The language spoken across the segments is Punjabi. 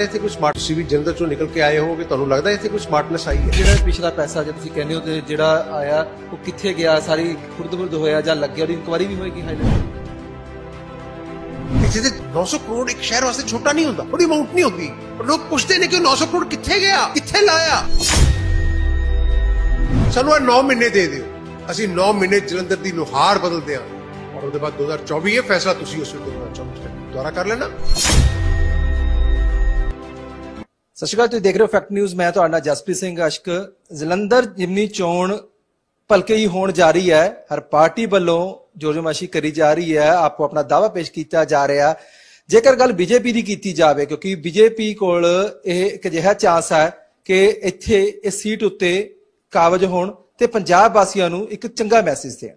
ਇੱਥੇ ਕੋਈ ਸਮਾਰਟ ਸੀ ਵੀ ਜਿੰਦ ਚੋਂ ਨਿਕਲ ਕੇ ਆਏ ਹੋਗੇ ਤੁਹਾਨੂੰ ਲੱਗਦਾ ਇੱਥੇ ਕੋਈ ਸਮਾਰਟਨੈਸ ਆਈ ਹੈ ਜਿਹੜਾ ਪਿਛਲਾ ਪੈਸਾ ਜੇ ਤੁਸੀਂ ਕਹਿੰਦੇ ਹੋ ਤੇ ਜਿਹੜਾ ਆਇਆ ਉਹ ਕਿੱਥੇ ਗਿਆ ਸਾਰੀ ਖੁਰਦਬੁਰਦ ਹੋਇਆ ਜਾਂ ਲੱਗਿਆ ਉਹਦੀ ਇਨਕੁਆਇਰੀ ਵੀ ਹੋਏਗੀ ਹਾਈਲਾਈਟ ਜਿਹਦੇ 900 ਕਰੋੜ ਇੱਕ ਸ਼ਹਿਰ ਵਾਸਤੇ ਛੋਟਾ ਨਹੀਂ ਹੁੰਦਾ ਬੜੀ ਅਮਾਉਂਟ ਨਹੀਂ ਹੁੰਦੀ ਪਰ ਲੋਕ ਪੁੱਛਦੇ ਨੇ ਕਿ 900 ਕਰੋੜ ਕਿੱਥੇ ਗਿਆ ਕਿੱਥੇ ਲਾਇਆ ਸਾਨੂੰ ਆ 9 ਮਹੀਨੇ ਦੇ ਦਿਓ ਅਸੀਂ 9 ਮਹੀਨੇ ਜਲੰਧਰ ਦੀ ਨੁਹਾਰ ਬਦਲਦੇ ਹਾਂ ਔਰ ਉਹਦੇ ਬਾਅਦ 2024 ਇਹ ਫੈਸਲਾ ਤੁਸੀਂ ਉਸ ਵਿੱਚ ਕਰਨਾ ਚਾਹੁੰਦੇ ਦੁਆਰਾ ਕਰ ਲੈਣਾ ਸਤਿ ਸ਼੍ਰੀ ਅਕਾਲ ਤੁਸੀਂ ਦੇਖ ਰਹੇ ਹੋ ਫੈਕਟ ਨਿਊਜ਼ ਮੈਂ ਤੁਹਾਡਾ ਜਸਪ੍ਰੀਤ ਸਿੰਘ ਅਸ਼ਕ ਜ਼ਲੰਧਰ ਜਿਮਨੀ ਚੋਣ ਭਲਕੇ ਹੀ ਹੋਣ ਜਾ ਰਹੀ ਹੈ ਹਰ ਪਾਰਟੀ ਵੱਲੋਂ ਜੋਜਮਾਸ਼ੀ ਕਰੀ ਜਾ ਰਹੀ ਹੈ ਆਪੋ ਆਪਣਾ ਦਾਵਾ ਪੇਸ਼ ਕੀਤਾ ਜਾ ਰਿਹਾ ਜੇਕਰ ਗੱਲ ਬੀਜੇਪੀ ਦੀ ਕੀਤੀ ਜਾਵੇ ਕਿਉਂਕਿ ਬੀਜੇਪੀ ਕੋਲ ਇਹ ਇੱਕ ਜਿਹੜਾ ਚਾਂਸ ਹੈ ਕਿ ਇੱਥੇ ਇਸ ਸੀਟ ਉੱਤੇ ਕਾਬਜ ਹੋਣ ਤੇ ਪੰਜਾਬ ਵਾਸੀਆਂ ਨੂੰ ਇੱਕ ਚੰਗਾ ਮੈਸੇਜ ਦੇਣ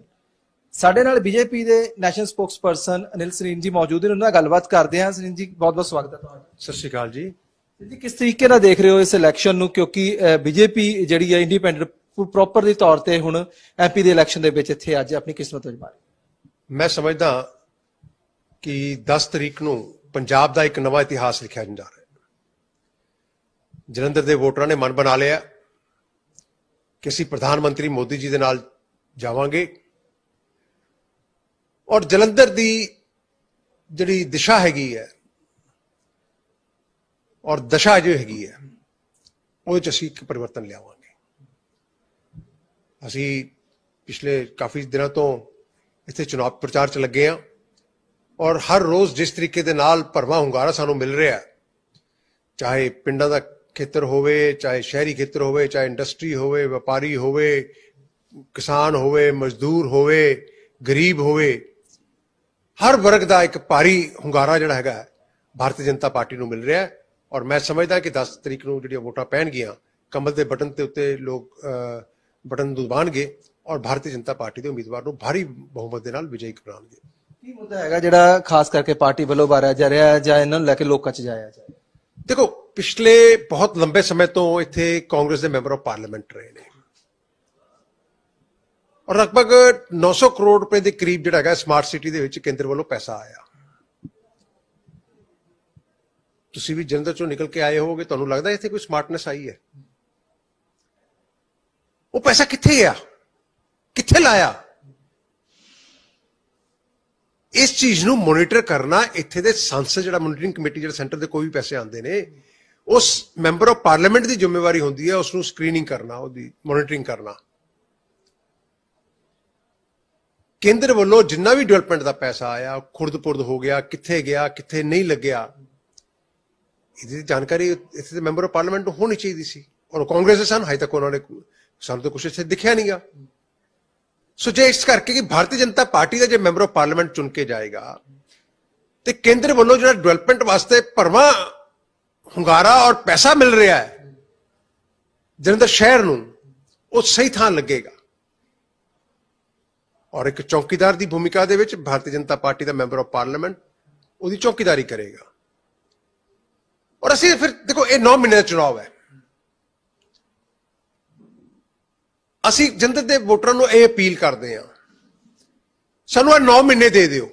ਸਾਡੇ ਨਾਲ ਬੀਜੇਪੀ ਦੇ ਨੈਸ਼ਨਲ ਸਪੋਕਸਪਰਸਨ ਅਨਿਲ ਸਰੀਨ ਜੀ ਮੌਜੂਦ ਨੇ ਉਹਨਾਂ ਨਾਲ ਗੱਲਬਾਤ ਕਰਦੇ ਹਾਂ ਸਰੀਨ ਜੀ ਬਹੁਤ ਬਹੁਤ ਸਵਾਗਤ ਹੈ ਤੁਹਾਡਾ ਸਤਿ ਸ਼੍ਰੀ ਅਕਾਲ ਜੀ ਜੀ ਕਿਸ ਤਰੀਕੇ ਨਾਲ ਦੇਖ ਰਹੇ ਹੋ ਇਸ ਇਲੈਕਸ਼ਨ ਨੂੰ ਕਿਉਂਕਿ ਬੀਜੇਪੀ ਜਿਹੜੀ ਹੈ ਇੰਡੀਪੈਂਡੈਂਟ ਪ੍ਰੋਪਰ ਦੇ ਤੌਰ ਤੇ ਹੁਣ ਐਮਪੀ ਦੇ ਇਲੈਕਸ਼ਨ ਦੇ ਵਿੱਚ ਇੱਥੇ ਅੱਜ ਆਪਣੀ ਕਿਸਮਤ ਅਜਮਾ ਰਹੀ ਮੈਂ ਸਮਝਦਾ ਕਿ 10 ਤਰੀਕ ਨੂੰ ਪੰਜਾਬ ਦਾ ਇੱਕ ਨਵਾਂ ਇਤਿਹਾਸ ਲਿਖਿਆ ਜਾ ਰਿਹਾ ਹੈ ਜਲੰਧਰ ਦੇ ਵੋਟਰਾਂ ਨੇ ਮਨ ਬਣਾ ਲਿਆ ਕਿ ਅਸੀਂ ਪ੍ਰਧਾਨ ਮੰਤਰੀ ਮੋਦੀ ਜੀ ਦੇ ਨਾਲ ਜਾਵਾਂਗੇ ਔਰ ਜਲੰਧਰ ਦੀ ਜਿਹੜੀ ਦਿਸ਼ਾ ਹੈਗੀ ਹੈ ਔਰ ਦਸ਼ਾ ਜੋ ਹੈਗੀ ਹੈ ਉਹਦੇ ਚ ਅਸੀਂ ਇੱਕ ਪਰਿਵਰਤਨ ਲਿਆਵਾਂਗੇ ਅਸੀਂ ਪਿਛਲੇ ਕਾਫੀ ਦਿਨਾਂ ਤੋਂ ਇੱਥੇ ਚੋਣ ਪ੍ਰਚਾਰ 'ਚ ਲੱਗੇ ਆ ਔਰ ਹਰ ਰੋਜ਼ ਜਿਸ ਤਰੀਕੇ ਦੇ ਨਾਲ ਭਰਵਾ ਹੁੰਗਾਰਾ ਸਾਨੂੰ ਮਿਲ ਰਿਹਾ ਚਾਹੇ ਪਿੰਡਾਂ ਦਾ ਖੇਤਰ ਹੋਵੇ ਚਾਹੇ ਸ਼ਹਿਰੀ ਖੇਤਰ ਹੋਵੇ ਚਾਹੇ ਇੰਡਸਟਰੀ ਹੋਵੇ ਵਪਾਰੀ ਹੋਵੇ ਕਿਸਾਨ ਹੋਵੇ ਮਜ਼ਦੂਰ ਹੋਵੇ ਗਰੀਬ ਹੋਵੇ ਹਰ ਵਰਗ ਦਾ ਇੱਕ ਭਾਰੀ ਹੁੰਗਾਰਾ ਜਿਹੜਾ ਹੈਗਾ ਭਾਰਤੀ ਜਨਤਾ ਪਾਰਟੀ ਨੂੰ ਮਿਲ ਰਿਹਾ ਹੈ ਔਰ ਮੈਂ ਸਮਝਦਾ ਕਿ 10 ਤਰੀਕ ਨੂੰ ਜਿਹੜੀਆਂ ਵੋਟਾਂ ਪੈਣਗੀਆਂ ਕਮਲ ਦੇ ਬਟਨ ਤੇ ਉੱਤੇ ਲੋਕ ਬਟਨ ਦਬਾਣਗੇ ਔਰ ਭਾਰਤੀ ਜਨਤਾ ਪਾਰਟੀ ਦੇ ਉਮੀਦਵਾਰ ਨੂੰ ਭਾਰੀ ਬਹੁਮਤ ਦੇ ਨਾਲ ਵਿਜੇਈ ਕਰਾਉਣਗੇ ਕੀ ਮੁੱਦਾ ਹੈਗਾ ਜਿਹੜਾ ਖਾਸ ਕਰਕੇ ਪਾਰਟੀ ਵੱਲੋਂ ਬਾਰਾ ਜਾ ਰਿਹਾ ਹੈ ਜਾਂ ਇਹਨਾਂ ਨੂੰ ਲੈ ਕੇ ਲੋਕਾਂ 'ਚ ਜਾਇਆ ਜਾ ਦੇਖੋ ਪਿਛਲੇ ਬਹੁਤ ਲੰਬੇ ਸਮੇਂ ਤੋਂ ਇੱਥੇ ਕਾਂਗਰਸ ਦੇ ਮੈਂਬਰ ਆਫ ਪਾਰਲੀਮੈਂਟ ਰਹੇ ਨੇ ਔਰ ਲਗਭਗ 900 ਕਰੋੜ ਰੁਪਏ ਦੇ ਕਰੀਬ ਜਿਹੜਾ ਹੈਗਾ ਸਮਾਰਟ ਸਿਟੀ ਦੇ ਵਿੱਚ ਕੇਂਦਰ ਵੱਲੋਂ ਪੈਸਾ ਆਇਆ ਤੁਸੀਂ ਵੀ ਜਲੰਧਰ ਚੋਂ ਨਿਕਲ ਕੇ ਆਏ ਹੋਵੋਗੇ ਤੁਹਾਨੂੰ ਲੱਗਦਾ ਇੱਥੇ ਕੋਈ ਸਮਾਰਟਨੈਸ ਆਈ ਹੈ ਉਹ ਪੈਸਾ ਕਿੱਥੇ ਗਿਆ ਕਿੱਥੇ ਲਾਇਆ ਇਸ ਚੀਜ਼ ਨੂੰ ਮੋਨੀਟਰ ਕਰਨਾ ਇੱਥੇ ਦੇ ਸੰਸਦ ਜਿਹੜਾ ਮੋਨੀਟਰਿੰਗ ਕਮੇਟੀ ਜਿਹੜਾ ਸੈਂਟਰ ਦੇ ਕੋਈ ਵੀ ਪੈਸੇ ਆਉਂਦੇ ਨੇ ਉਸ ਮੈਂਬਰ ਆਫ ਪਾਰਲੀਮੈਂਟ ਦੀ ਜ਼ਿੰਮੇਵਾਰੀ ਹੁੰਦੀ ਹੈ ਉਸ ਨੂੰ ਸਕਰੀਨਿੰਗ ਕਰਨਾ ਉਹਦੀ ਮੋਨੀਟਰਿੰਗ ਕਰਨਾ ਕੇਂਦਰ ਵੱਲੋਂ ਜਿੰਨਾ ਵੀ ਡਿਵੈਲਪਮੈਂਟ ਦਾ ਪੈਸਾ ਆਇਆ ਖੁਰਦਪੁਰਦ ਹੋ ਗਿਆ ਕਿੱਥੇ ਗਿਆ ਕਿੱਥੇ ਨਹੀਂ ਲੱਗਿਆ ਇਹਦੀ ਜਾਣਕਾਰੀ ਇਸੇ ਮੈਂਬਰ ਆਫ ਪਾਰਲੀਮੈਂਟ ਨੂੰ ਹੋਣੀ ਚਾਹੀਦੀ ਸੀ ਔਰ ਕਾਂਗਰਸ ਦੇ ਸਨ ਹਾਈ ਤੱਕ ਉਹਨਾਂ ਨੇ ਸਾਨੂੰ ਤਾਂ ਕੁਝ ਇੱਥੇ ਦਿਖਿਆ ਨਹੀਂਗਾ ਸੋ ਜੇ ਇਸ ਕਰਕੇ ਕਿ ਭਾਰਤੀ ਜਨਤਾ ਪਾਰਟੀ ਦਾ ਜੇ ਮੈਂਬਰ ਆਫ ਪਾਰਲੀਮੈਂਟ ਚੁਣ ਕੇ ਜਾਏਗਾ ਤੇ ਕੇਂਦਰ ਵੱਲੋਂ ਜਿਹੜਾ ਡਿਵੈਲਪਮੈਂਟ ਵਾਸਤੇ ਪਰਵਾ ਹੁੰਗਾਰਾ ਔਰ ਪੈਸਾ ਮਿਲ ਰਿਹਾ ਹੈ ਜਿੰਦਰ ਸ਼ਹਿਰ ਨੂੰ ਉਹ ਸਹੀ ਥਾਂ ਲੱਗੇਗਾ ਔਰ ਇੱਕ ਚੌਕੀਦਾਰ ਦੀ ਭੂਮਿਕਾ ਦੇ ਵਿੱਚ ਭਾਰਤੀ ਜਨਤਾ ਪਾਰਟੀ ਦਾ ਮੈਂਬਰ ਆਫ ਪਾਰਲੀਮੈਂਟ ਉਹਦੀ ਚੌਕੀਦਾਰੀ ਕਰੇਗਾ ਔਰ ਅਸੀਂ ਫਿਰ ਦੇਖੋ ਇਹ 9 ਮਹੀਨੇ ਦਾ ਚੋਣ ਹੈ ਅਸੀਂ ਜਨਤਾ ਦੇ ਵੋਟਰਾਂ ਨੂੰ ਇਹ ਅਪੀਲ ਕਰਦੇ ਆ ਸਾਨੂੰ ਆ 9 ਮਹੀਨੇ ਦੇ ਦਿਓ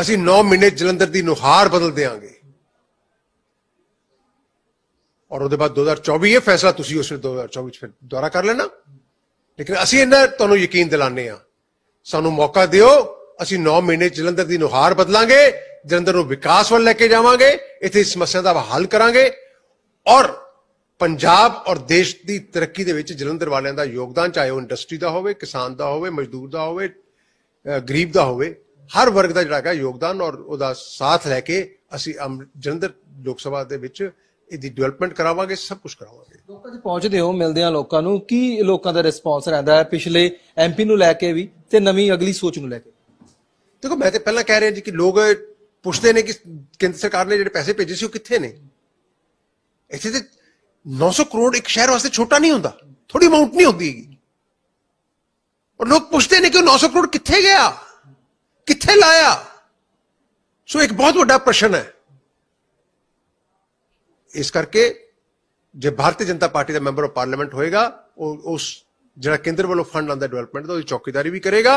ਅਸੀਂ 9 ਮਹੀਨੇ ਜਲੰਧਰ ਦੀ ਨੁਹਾਰ ਬਦਲ ਦੇਾਂਗੇ ਔਰ ਉਹਦੇ ਬਾਅਦ 2024 ਇਹ ਫੈਸਲਾ ਤੁਸੀਂ ਉਸ 2024 ਵਿੱਚ ਫਿਰ ਦੁਬਾਰਾ ਕਰ ਲੈਣਾ ਲੇਕਿਨ ਅਸੀਂ ਇਹਨਾਂ ਤੁਹਾਨੂੰ ਯਕੀਨ ਦਿਲਾਨੇ ਆ ਸਾਨੂੰ ਮੌਕਾ ਦਿਓ ਅਸੀਂ 9 ਮਹੀਨੇ ਜਲੰਧਰ ਦੀ ਨੁਹਾਰ ਬਦਲਾਂਗੇ ਜਲੰਧਰ ਨੂੰ ਵਿਕਾਸ ਵੱਲ ਲੈ ਕੇ ਜਾਵਾਂਗੇ ਇੱਥੇ ਇਸ ਸਮੱਸਿਆ ਦਾ ਹੱਲ ਕਰਾਂਗੇ ਔਰ ਪੰਜਾਬ ਔਰ ਦੇਸ਼ ਦੀ ਤਰੱਕੀ ਦੇ ਵਿੱਚ ਜਲੰਧਰ ਵਾਲਿਆਂ ਦਾ ਯੋਗਦਾਨ ਚਾਹੇ ਉਹ ਇੰਡਸਟਰੀ ਦਾ ਹੋਵੇ ਕਿਸਾਨ ਦਾ ਹੋਵੇ ਮਜ਼ਦੂਰ ਦਾ ਹੋਵੇ ਗਰੀਬ ਦਾ ਹੋਵੇ ਹਰ ਵਰਗ ਦਾ ਜਿਹੜਾ ਹੈਗਾ ਯੋਗਦਾਨ ਔਰ ਉਹਦਾ ਸਾਥ ਲੈ ਕੇ ਅਸੀਂ ਜਲੰਧਰ ਲੋਕ ਸਭਾ ਦੇ ਵਿੱਚ ਇਹਦੀ ਡਿਵੈਲਪਮੈਂਟ ਕਰਾਵਾਂਗੇ ਸਭ ਕੁਝ ਕਰਾਵਾਂਗੇ ਲੋਕਾਂ ਦੇ ਪਹੁੰਚਦੇ ਹੋ ਮਿਲਦੇ ਆ ਲੋਕਾਂ ਨੂੰ ਕੀ ਲੋਕਾਂ ਦਾ ਰਿਸਪੌਂਸ ਰਹਿੰਦਾ ਹੈ ਪਿਛਲੇ ਐਮਪੀ ਨੂੰ ਲੈ ਕੇ ਵੀ ਤੇ ਨਵੀਂ ਅਗਲੀ ਸੋਚ ਨੂੰ ਲੈ ਕੇ ਦੇਖੋ ਮੈਂ ਤੇ ਪਹਿਲਾਂ ਕਹਿ ਰਿਹਾ ਜੀ ਕਿ ਲੋਕ ਪੁੱਛਦੇ ਨੇ ਕਿ ਕੇਂਦਰ ਸਰਕਾਰ ਨੇ ਜਿਹੜੇ ਪੈਸੇ ਭੇਜੇ ਸੀ ਉਹ ਕਿੱਥੇ ਨੇ ਇੱਥੇ ਤੇ 900 ਕਰੋੜ ਇੱਕ ਸ਼ਹਿਰ ਵਾਸਤੇ ਛੋਟਾ ਨਹੀਂ ਹੁੰਦਾ ਥੋੜੀ ਅਮਾਉਂਟ ਨਹੀਂ ਹੁੰਦੀ ਹੈਗੀ ਔਰ ਲੋਕ ਪੁੱਛਦੇ ਨੇ ਕਿ ਉਹ 900 ਕਰੋੜ ਕਿੱਥੇ ਗਿਆ ਕਿੱਥੇ ਲਾਇਆ ਸੋ ਇੱਕ ਬਹੁਤ ਵੱਡਾ ਪ੍ਰਸ਼ਨ ਹੈ ਇਸ ਕਰਕੇ ਜੇ ਭਾਰਤੀ ਜਨਤਾ ਪਾਰਟੀ ਦਾ ਮੈਂਬਰ ਆਫ ਪਾਰਲੀਮੈਂਟ ਹੋਏਗਾ ਉਹ ਉਸ ਜਿਹੜਾ ਕੇਂਦਰ ਵੱਲੋਂ ਫੰਡ ਆਉਂਦਾ ਡਿਵੈਲਪਮੈਂਟ ਦਾ ਉਹਦੀ ਚੌਕੀਦਾਰੀ ਵੀ ਕਰੇਗਾ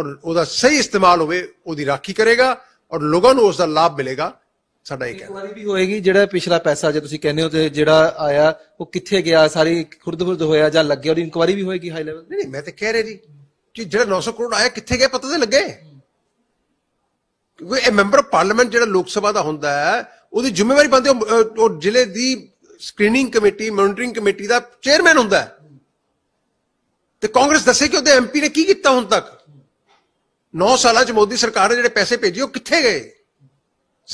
ਔਰ ਉਹਦਾ ਸਹੀ ਇਸਤੇਮਾਲ ਹੋਵੇ ਉਹਦੀ ਰਾਖੀ ਕਰੇਗਾ ਔਰ ਲੋਕਾਂ ਨੂੰ ਉਸ ਦਾ ਲਾਭ ਮਿਲੇਗਾ ਸਾਡਾ ਇਹ ਕਹਿਣਾ ਵਾਰੀ ਵੀ ਹੋਏਗੀ ਜਿਹੜਾ ਪਿਛਲਾ ਪੈਸਾ ਜੇ ਤੁਸੀਂ ਕਹਿੰਦੇ ਹੋ ਤੇ ਜਿਹੜਾ ਆਇਆ ਉਹ ਕਿੱਥੇ ਗਿਆ ਸਾਰੀ ਖੁਰਦਬੁਰਦ ਹੋਇਆ ਜਾਂ ਲੱਗਿਆ ਉਹਦੀ ਇਨਕੁਆਰੀ ਵੀ ਹੋਏਗੀ ਹਾਈ ਲੈਵਲ ਨਹੀਂ ਨਹੀਂ ਮੈਂ ਤਾਂ ਕਹਿ ਰਿਹਾ ਜੀ ਕਿ ਜਿਹੜਾ 900 ਕਰੋੜ ਆਇਆ ਕਿੱਥੇ ਗਿਆ ਪਤਾ ਤੇ ਲੱਗੇ ਕਿਉਂਕਿ ਇਹ ਮੈਂਬਰ ਪਾਰਲੀਮੈਂਟ ਜਿਹੜਾ ਲੋਕ ਸਭਾ ਦਾ ਹੁੰਦਾ ਹੈ ਉਹਦੀ ਜ਼ਿੰਮੇਵਾਰੀ ਬੰਦੇ ਉਹ ਜ਼ਿਲ੍ਹੇ ਦੀ ਸਕਰੀਨਿੰਗ ਕਮੇਟੀ ਮੋਨਿਟਰਿੰਗ ਕਮੇਟੀ ਦਾ ਚੇਅਰਮੈਨ ਹੁੰਦਾ ਹੈ ਤੇ ਕਾਂਗਰਸ ਦੱਸੇ ਕਿ ਉਹਦੇ ਐਮਪੀ ਨੇ ਕੀ ਕੀਤਾ ਹੁਣ ਤੱਕ 9 ਸਾਲਾਂ 'ਚ ਮੋਦੀ ਸਰਕਾਰ ਨੇ ਜਿਹੜੇ ਪੈਸੇ ਭੇਜੇ ਉਹ ਕਿੱਥੇ ਗਏ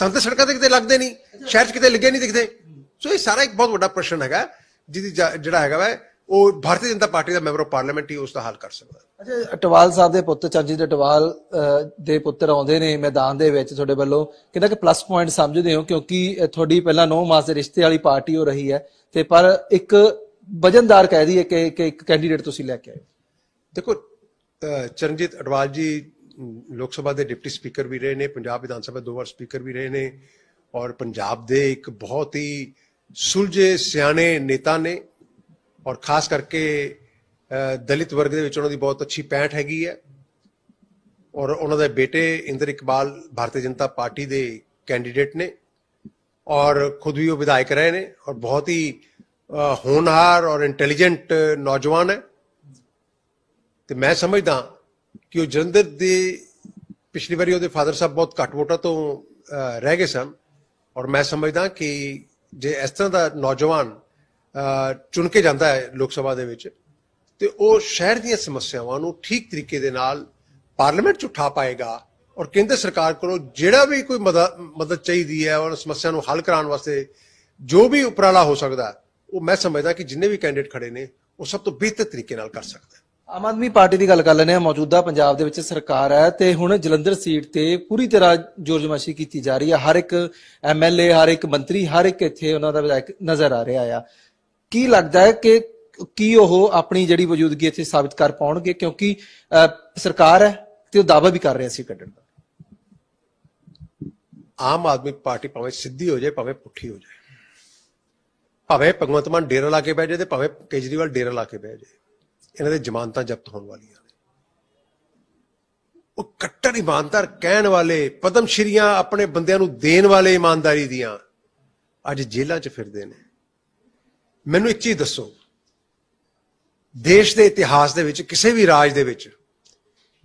ਸੰਤ ਸੜਕਾਂ ਤੇ ਕਿਤੇ ਲੱਗਦੇ ਨਹੀਂ ਸ਼ਹਿਰ 'ਚ ਕਿਤੇ ਲੱਗੇ ਨਹੀਂ ਦਿਖਦੇ ਸੋ ਇਹ ਸਾਰਾ ਇੱਕ ਬਹੁਤ ਵੱਡਾ ਪ੍ਰਸ਼ਨ ਹੈਗਾ ਜਿਹਦੀ ਜਿਹੜਾ ਹੈਗਾ ਵਾ ਉਹ ਭਾਰਤੀ ਜਨਤਾ ਪਾਰਟੀ ਦਾ ਮੈਂਬਰ ਆਫ ਪਾਰਲੀਮੈਂਟ ਹੀ ਉਸ ਦਾ ਹੱਲ ਕਰ ਸਕਦਾ ਅੱਛਾ ਟਵਾਲ ਸਾਹਿਬ ਦੇ ਪੁੱਤ ਦੇ ਟਵਾਲ ਦੇ ਪੁੱਤਰ ਆਉਂਦੇ ਨੇ ਮੈਦਾਨ ਦੇ ਵਿੱਚ ਤੁਹਾਡੇ ਵੱਲੋਂ ਕਿੰਨਾ ਕਿ ਪਲੱਸ ਪੁਆਇੰਟ ਸਮਝਦੇ ਹੋ ਕਿਉਂਕਿ ਤੁਹਾਡੀ ਪਹਿਲਾਂ 9 ਮਾਸ ਦੇ ਰਿਸ਼ਤੇ ਵਾਲੀ ਪਾਰਟੀ ਹੋ ਰਹੀ ਹੈ ਤੇ ਪਰ ਇੱਕ ਵਜਨਦਾਰ ਕਹਿ ਦਈਏ ਕਿ ਇੱਕ ਕੈਂਡੀਡੇਟ ਤੁਸੀਂ ਲੈ ਕੇ ਆਏ ਦੇਖੋ ਚਰਨਜੀਤ ਅਡਵਾਲ ਜੀ ਲੋਕ ਸਭਾ ਦੇ ਡਿਪਟੀ ਸਪੀਕਰ ਵੀ ਰਹੇ ਨੇ ਪੰਜਾਬ ਵਿਧਾਨ ਸਭਾ ਦੋ ਵਾਰ ਸਪੀਕਰ ਵੀ ਰਹੇ ਨੇ ਔਰ ਪੰਜਾਬ ਦੇ ਇੱਕ ਬਹੁਤ ਹੀ ਸੁਲਝੇ ਸਿਆਣੇ ਨੇਤਾ ਨੇ ਔਰ ਖਾਸ ਕਰਕੇ ਦਲਿਤ ਵਰਗ ਦੇ ਵਿੱਚ ਉਹਨਾਂ ਦੀ ਬਹੁਤ ਅੱਛੀ ਪੈਂਟ ਹੈਗੀ ਹੈ ਔਰ ਉਹਨਾਂ ਦੇ ਬੇਟੇ ਇੰਦਰ ਇਕਬਾਲ ਭਾਰਤੀ ਜਨਤਾ ਪਾਰਟੀ ਦੇ ਕੈਂਡੀਡੇਟ ਨੇ ਔਰ ਖੁਦ ਵੀ ਉਹ ਵਿਧਾਇਕ ਰਹੇ ਨੇ ਔਰ ਬਹੁਤ ਹੀ ਹੋਨਹਾਰ ਔਰ ਇੰਟੈਲੀਜੈਂਟ ਨੌਜਵਾਨ ਹੈ ਤੇ ਮੈਂ ਸਮਝਦਾ ਕਿ ਉਹ ਜਲੰਧਰ ਦੇ ਪਿਛਲੀ ਵਾਰੀ ਉਹਦੇ ਫਾਦਰ ਸਾਹਿਬ ਬਹੁਤ ਘੱਟ ਵੋਟਾਂ ਤੋਂ ਰਹਿ ਗਏ ਸਨ ਔਰ ਮੈਂ ਸਮਝਦਾ ਕਿ ਜੇ ਇਸ ਤਰ੍ਹਾਂ ਦਾ ਨੌਜਵਾਨ ਚੁਣ ਕੇ ਜਾਂਦਾ ਹੈ ਲੋਕ ਸਭਾ ਦੇ ਵਿੱਚ ਤੇ ਉਹ ਸ਼ਹਿਰ ਦੀਆਂ ਸਮੱਸਿਆਵਾਂ ਨੂੰ ਠੀਕ ਤਰੀਕੇ ਦੇ ਨਾਲ ਪਾਰਲੀਮੈਂਟ 'ਚ ਉਠਾ ਪਾਏਗਾ ਔਰ ਕੇਂਦਰ ਸਰਕਾਰ ਕੋਲੋਂ ਜਿਹੜਾ ਵੀ ਕੋਈ ਮਦਦ ਚਾਹੀਦੀ ਹੈ ਔਰ ਸਮੱਸਿਆ ਨੂੰ ਹੱਲ ਕਰਾਉਣ ਵਾਸਤੇ ਜੋ ਵੀ ਉਪਰਾਲਾ ਹੋ ਸਕਦਾ ਉਹ ਮੈਂ ਸਮਝਦਾ ਕਿ ਜਿੰਨੇ ਵੀ ਕੈਂਡੀਡੇਟ ਖੜੇ ਨੇ ਉਹ ਸਭ ਤੋਂ ਬਿਹਤਰ ਤਰੀਕੇ ਨਾਲ ਕਰ ਸਕਦਾ ਆਮ ਆਦਮੀ ਪਾਰਟੀ ਦੀ ਗੱਲ ਕਰ ਲੈਨੇ ਆ ਮੌਜੂਦਾ ਪੰਜਾਬ ਦੇ ਵਿੱਚ ਸਰਕਾਰ ਹੈ ਤੇ ਹੁਣ ਜਲੰਧਰ ਸੀਟ ਤੇ ਪੂਰੀ ਤਰ੍ਹਾਂ ਜ਼ੋਰਜਮਾਸ਼ੀ ਕੀਤੀ ਜਾ ਰਹੀ ਹੈ ਹਰ ਇੱਕ ਐਮਐਲਏ ਹਰ ਇੱਕ ਮੰਤਰੀ ਹਰ ਇੱਕ ਇੱਥੇ ਉਹਨਾਂ ਦਾ ਵਿਧਾਇਕ ਨਜ਼ਰ ਆ ਰਿਹਾ ਆ ਕੀ ਲੱਗਦਾ ਹੈ ਕਿ ਕੀ ਉਹ ਆਪਣੀ ਜਿਹੜੀ ਮੌਜੂਦਗੀ ਇੱਥੇ ਸਾਬਿਤ ਕਰ ਪਾਉਣਗੇ ਕਿਉਂਕਿ ਸਰਕਾਰ ਹੈ ਤੇ ਉਹ ਦਾਵਾ ਵੀ ਕਰ ਰਿਹਾ ਸੀ ਕੱਢਣ ਦਾ ਆਮ ਆਦਮੀ ਪਾਰਟੀ ਭਾਵੇਂ ਸਿੱਧੀ ਹੋ ਜਾਏ ਭਾਵੇਂ ਪੁੱਠੀ ਹੋ ਜਾਏ ਭਾਵੇਂ ਭਗਵੰਤ ਮਾਨ ਡੇਰਾ ਲਾ ਕੇ ਬੈਠੇ ਤੇ ਭਾਵੇਂ ਕੇਜਰੀਵਾਲ ਡੇਰਾ ਲਾ ਕੇ ਬੈਠੇ ਇਹਨਾਂ ਦੇ ਜ਼ਮਾਨਤਾਂ ਜ਼ਬਤ ਹੋਣ ਵਾਲੀਆਂ ਨੇ ਉਹ ਕੱਟੜ ਇਮਾਨਦਾਰ ਕਹਿਣ ਵਾਲੇ ਪਦਮ ਸ਼੍ਰੀਆਂ ਆਪਣੇ ਬੰਦਿਆਂ ਨੂੰ ਦੇਣ ਵਾਲੇ ਇਮਾਨਦਾਰੀ ਦੀਆਂ ਅੱਜ ਜੇਲ੍ਹਾਂ 'ਚ ਫਿਰਦੇ ਨੇ ਮੈਨੂੰ ਇੱਕ ਚੀਜ਼ ਦੱਸੋ ਦੇਸ਼ ਦੇ ਇਤਿਹਾਸ ਦੇ ਵਿੱਚ ਕਿਸੇ ਵੀ ਰਾਜ ਦੇ ਵਿੱਚ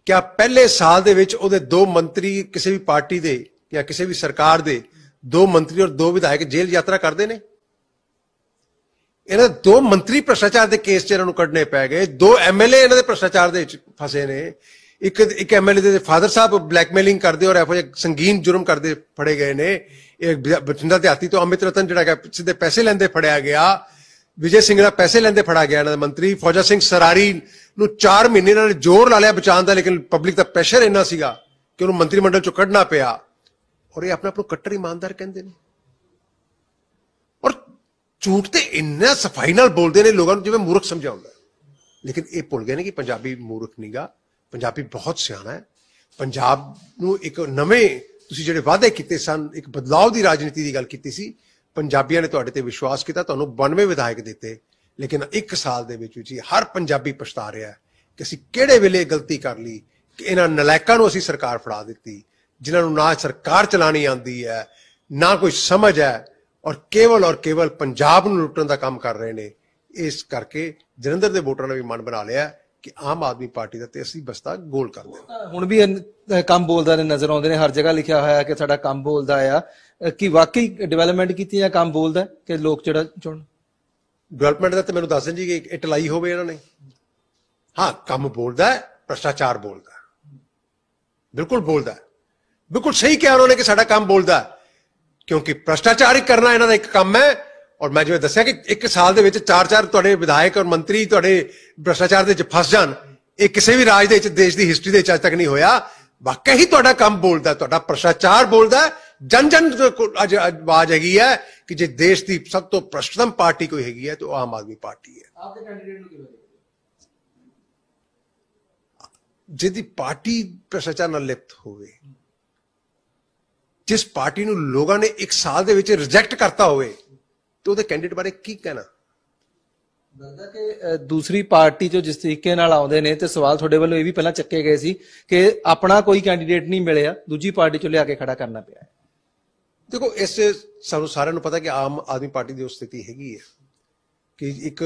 ਕਿਆ ਪਹਿਲੇ ਸਾਲ ਦੇ ਵਿੱਚ ਉਹਦੇ ਦੋ ਮੰਤਰੀ ਕਿਸੇ ਵੀ ਪਾਰਟੀ ਦੇ ਜਾਂ ਕਿਸੇ ਵੀ ਸਰਕਾਰ ਦੇ ਦੋ ਮੰਤਰੀ ਔਰ ਦੋ ਵਿਧਾਇਕ ਜੇਲ੍ਹ ਯਾਤਰਾ ਕਰਦੇ ਨੇ ਇਹਨਾਂ ਦੋ ਮੰਤਰੀ ਭ੍ਰਸ਼ਟਾਚਾਰ ਦੇ ਕੇਸ 'ਚ ਇਹਨਾਂ ਨੂੰ ਕੱਢਨੇ ਪੈ ਗਏ ਦੋ ਐਮਐਲਏ ਇਹਨਾਂ ਦੇ ਭ੍ਰਸ਼ਟਾਚਾਰ ਦੇ ਵਿੱਚ ਫਸੇ ਨੇ ਇੱਕ ਇੱਕ ਐਮਐਲਏ ਦੇ ਫਾਦਰ ਸਾਹਿਬ ਬਲੈਕਮੇਲਿੰਗ ਕਰਦੇ ਔਰ ਐਫਓ ਸੰਗੀਨ ਜੁਰਮ ਕਰਦੇ ਫੜੇ ਗਏ ਨੇ ਇਹ ਤੇ ਆਤੀ ਤੋਂ ਅਮਿਤ ਰਤਨ ਜਿਹੜਾ ਹੈ ਸਿੱਧੇ ਪੈਸੇ ਲੈਂਦੇ ਫੜਿਆ ਗਿਆ ਵਿਜੇ ਸਿੰਘ ਦਾ ਪੈਸੇ ਲੈਂਦੇ ਫੜਾ ਗਿਆ ਇਹਨਾਂ ਦਾ ਮੰਤਰੀ ਫੌਜਾ ਸਿੰਘ ਸਰਾਰੀ ਨੂੰ 4 ਮਹੀਨੇ ਨਾਲ ਜ਼ੋਰ ਲਾ ਲਿਆ ਬਚਾਉਣ ਦਾ ਲੇਕਿਨ ਪਬਲਿਕ ਦਾ ਪ੍ਰੈਸ਼ਰ ਇੰਨਾ ਸੀਗਾ ਕਿ ਉਹਨੂੰ ਮੰਤਰੀ ਮੰਡਲ ਚੋਂ ਕੱਢਣਾ ਪਿਆ ਔਰ ਇਹ ਆਪਣਾ ਆਪ ਨੂੰ ਕੱਟੜ ਇਮਾਨਦਾਰ ਕਹਿੰਦੇ ਨੇ ਝੂਠ ਤੇ ਇੰਨਾ ਸਫਾਈ ਨਾਲ ਬੋਲਦੇ ਨੇ ਲੋਕਾਂ ਨੂੰ ਜਿਵੇਂ ਮੂਰਖ ਸਮਝਾਉਂਦਾ ਲੇਕਿਨ ਇਹ ਭੁੱਲ ਗਏ ਨੇ ਕਿ ਪੰਜਾਬੀ ਮੂਰਖ ਨਹੀਂਗਾ ਪੰਜਾਬੀ ਬਹੁਤ ਸਿਆਣਾ ਹੈ ਪੰਜਾਬ ਨੂੰ ਇੱਕ ਨਵੇਂ ਤੁਸੀਂ ਜਿਹੜੇ ਵਾਅਦੇ ਕੀਤੇ ਸਨ ਇੱਕ ਬਦਲਾਅ ਦੀ ਰਾਜਨੀਤੀ ਦੀ ਗੱਲ ਕੀਤੀ ਸੀ ਪੰਜਾਬੀਆਂ ਨੇ ਤੁਹਾਡੇ ਤੇ ਵਿਸ਼ਵਾਸ ਕੀਤਾ ਤੁਹਾਨੂੰ 92 ਵਿਧਾਇਕ ਦਿੱਤੇ ਲੇਕਿਨ ਇੱਕ ਸਾਲ ਦੇ ਵਿੱਚ ਜੀ ਹਰ ਪੰਜਾਬੀ ਪਛਤਾ ਰਿਹਾ ਕਿ ਅਸੀਂ ਕਿਹੜੇ ਵੇਲੇ ਗਲਤੀ ਕਰ ਲਈ ਕਿ ਇਹਨਾਂ ਨਲਾਇਕਾਂ ਨੂੰ ਅਸੀਂ ਸਰਕਾਰ ਫੜਾ ਦਿੱਤੀ ਜਿਨ੍ਹਾਂ ਨੂੰ ਨਾ ਸਰਕਾਰ ਚਲਾਣੀ ਆਉਂਦੀ ਹੈ ਨਾ ਕੋਈ ਸਮਝ ਹੈ ਔਰ ਕੇਵਲ ਔਰ ਕੇਵਲ ਪੰਜਾਬ ਨੂੰ ਲੁੱਟਣ ਦਾ ਕੰਮ ਕਰ ਰਹੇ ਨੇ ਇਸ ਕਰਕੇ ਜਲੰਧਰ ਦੇ ਵੋਟਰਾਂ ਨੇ ਵੀ ਮਨ ਬਣਾ ਲਿਆ ਕਿ ਆਮ ਆਦਮੀ ਪਾਰਟੀ ਦਾ ਤੇ ਅਸੀਂ ਬਸਤਾ ਗੋਲ ਕਰ ਦਿੰਦੇ ਹੁਣ ਵੀ ਕੰਮ ਬੋਲਦਾ ਨੇ ਨਜ਼ਰ ਆਉਂਦੇ ਨੇ ਹਰ ਜਗ੍ਹਾ ਲਿਖਿਆ ਹੋਇਆ ਕਿ ਸਾਡਾ ਕੰਮ ਬੋਲਦਾ ਆ ਕਿ ਵਾਕਈ ਡਿਵੈਲਪਮੈਂਟ ਕੀਤੀ ਜਾਂ ਕੰਮ ਬੋਲਦਾ ਕਿ ਲੋਕ ਜਿਹੜਾ ਚੁਣ ਡਿਵੈਲਪਮੈਂਟ ਦਾ ਤੇ ਮੈਨੂੰ ਦੱਸ ਜੀ ਕਿ ਇਟ ਲਾਈ ਹੋਵੇ ਇਹਨਾਂ ਨੇ ਹਾਂ ਕੰਮ ਬੋਲਦਾ ਭ੍ਰਸ਼ਟਾਚਾਰ ਬੋਲਦਾ ਬਿਲਕੁਲ ਬੋਲਦਾ ਬਿਲਕੁਲ ਸਹੀ ਕਿਹਾ ਉਹਨਾਂ ਨੇ ਕਿ ਸਾਡਾ ਕੰਮ ਬੋਲਦਾ ਕਿਉਂਕਿ ਭ੍ਰਸ਼ਟਾਚਾਰੀ ਕਰਨਾ ਇਹਨਾਂ ਦਾ ਇੱਕ ਕੰਮ ਹੈ ਔਰ ਮੈਂ ਜਿਵੇਂ ਦੱਸਿਆ ਕਿ ਇੱਕ ਸਾਲ ਦੇ ਵਿੱਚ ਚਾਰ ਚਾਰ ਤੁਹਾਡੇ ਵਿਧਾਇਕ ਔਰ ਮੰਤਰੀ ਤੁਹਾਡੇ ਭ੍ਰਸ਼ਟਾਚਾਰ ਦੇ ਵਿੱਚ ਫਸ ਜਾਣ ਇਹ ਕਿਸੇ ਵੀ ਰਾਜ ਦੇ ਵਿੱਚ ਦੇਸ਼ ਦੀ ਹਿਸਟਰੀ ਦੇ ਵਿੱਚ ਅਜੇ ਤੱਕ ਨਹੀਂ ਹੋਇਆ ਵਾਕਿਆ ਹੀ ਤੁਹਾਡਾ ਕੰਮ ਬੋਲਦਾ ਤੁਹਾਡਾ ਭ੍ਰਸ਼ਟਾਚਾਰ ਬੋਲਦਾ ਜਨ ਜਨ ਅੱਜ ਆਵਾਜ਼ ਹੈਗੀ ਹੈ ਕਿ ਜੇ ਦੇਸ਼ ਦੀ ਸਭ ਤੋਂ ਪ੍ਰਸ਼ਟਮ ਪਾਰਟੀ ਕੋਈ ਹੈਗੀ ਹੈ ਤਾਂ ਆਮ ਆਦਮੀ ਪਾਰਟੀ ਹੈ ਆਪਦੇ ਕੈਂਡੀਡੇਟ ਨੂੰ ਕਿਵੇਂ ਪਾਰਟੀ ਭ੍ਰਸ਼ਟਾਚਾਰ ਨਾਲ ਲਿਪਤ ਹੋਵੇ ਜਿਸ ਪਾਰਟੀ ਨੂੰ ਲੋਕਾਂ ਨੇ 1 ਸਾਲ ਦੇ ਵਿੱਚ ਰਿਜੈਕਟ ਕਰਤਾ ਹੋਵੇ ਤੇ ਉਹਦੇ ਕੈਂਡੀਡੇਟ ਬਾਰੇ ਕੀ ਕਹਿਣਾ ਲੱਗਦਾ ਕਿ ਦੂਸਰੀ ਪਾਰਟੀ ਜੋ ਜਿਸ ਤਰੀਕੇ ਨਾਲ ਆਉਂਦੇ ਨੇ ਤੇ ਸਵਾਲ ਤੁਹਾਡੇ ਵੱਲੋਂ ਇਹ ਵੀ ਪਹਿਲਾਂ ਚੱਕੇ ਗਏ ਸੀ ਕਿ ਆਪਣਾ ਕੋਈ ਕੈਂਡੀਡੇਟ ਨਹੀਂ ਮਿਲਿਆ ਦੂਜੀ ਪਾਰਟੀ ਚੋਂ ਲਿਆ ਕੇ ਖੜਾ ਕਰਨਾ ਪਿਆ ਦੇਖੋ ਇਸ ਸਾਨੂੰ ਸਾਰਿਆਂ ਨੂੰ ਪਤਾ ਕਿ ਆਮ ਆਦਮੀ ਪਾਰਟੀ ਦੀ ਉਹ ਸਥਿਤੀ ਹੈਗੀ ਹੈ ਕਿ ਇੱਕ